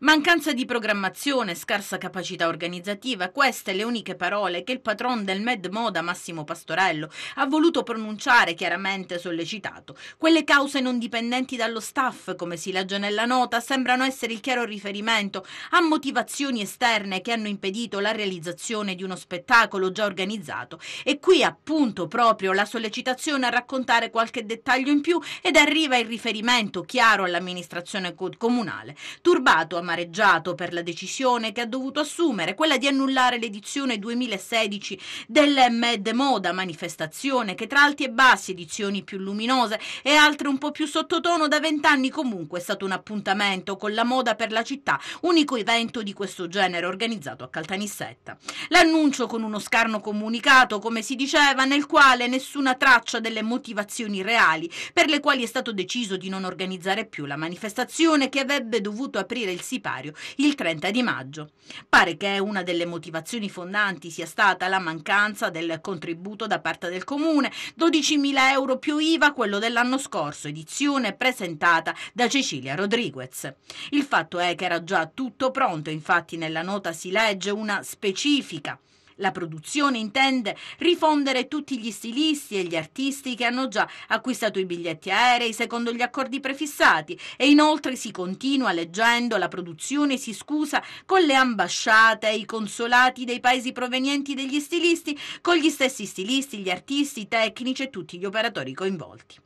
Mancanza di programmazione, scarsa capacità organizzativa, queste le uniche parole che il patron del Med Moda, Massimo Pastorello, ha voluto pronunciare chiaramente sollecitato. Quelle cause non dipendenti dallo staff, come si legge nella nota, sembrano essere il chiaro riferimento a motivazioni esterne che hanno impedito la realizzazione di uno spettacolo già organizzato. E qui appunto proprio la sollecitazione a raccontare qualche dettaglio in più ed arriva il riferimento chiaro all'amministrazione comunale. Turbato a amareggiato per la decisione che ha dovuto assumere, quella di annullare l'edizione 2016 dell'Med Moda, manifestazione che tra alti e bassi, edizioni più luminose e altre un po' più sottotono, da vent'anni comunque è stato un appuntamento con la moda per la città, unico evento di questo genere organizzato a Caltanissetta. L'annuncio con uno scarno comunicato, come si diceva, nel quale nessuna traccia delle motivazioni reali per le quali è stato deciso di non organizzare più la manifestazione che avrebbe dovuto aprire il sito Altipario il 30 di maggio. Pare che una delle motivazioni fondanti sia stata la mancanza del contributo da parte del comune, 12.000 euro più IVA quello dell'anno scorso, edizione presentata da Cecilia Rodriguez. Il fatto è che era già tutto pronto, infatti nella nota si legge una specifica la produzione intende rifondere tutti gli stilisti e gli artisti che hanno già acquistato i biglietti aerei secondo gli accordi prefissati e inoltre si continua leggendo la produzione si scusa con le ambasciate e i consolati dei paesi provenienti degli stilisti, con gli stessi stilisti, gli artisti, i tecnici e tutti gli operatori coinvolti.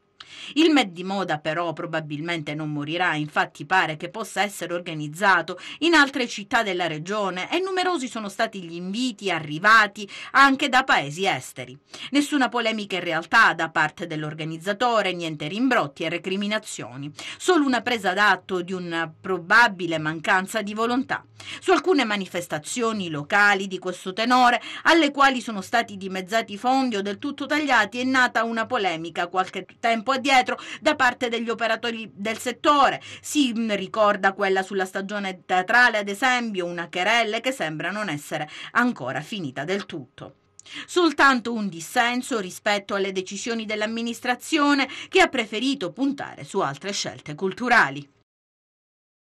Il Met di moda però probabilmente non morirà, infatti pare che possa essere organizzato in altre città della regione e numerosi sono stati gli inviti arrivati anche da paesi esteri. Nessuna polemica in realtà da parte dell'organizzatore, niente rimbrotti e recriminazioni, solo una presa d'atto di una probabile mancanza di volontà. Su alcune manifestazioni locali di questo tenore, alle quali sono stati dimezzati i fondi o del tutto tagliati, è nata una polemica qualche tempo addietro dietro da parte degli operatori del settore. Si mm, ricorda quella sulla stagione teatrale, ad esempio, una querelle che sembra non essere ancora finita del tutto. Soltanto un dissenso rispetto alle decisioni dell'amministrazione che ha preferito puntare su altre scelte culturali.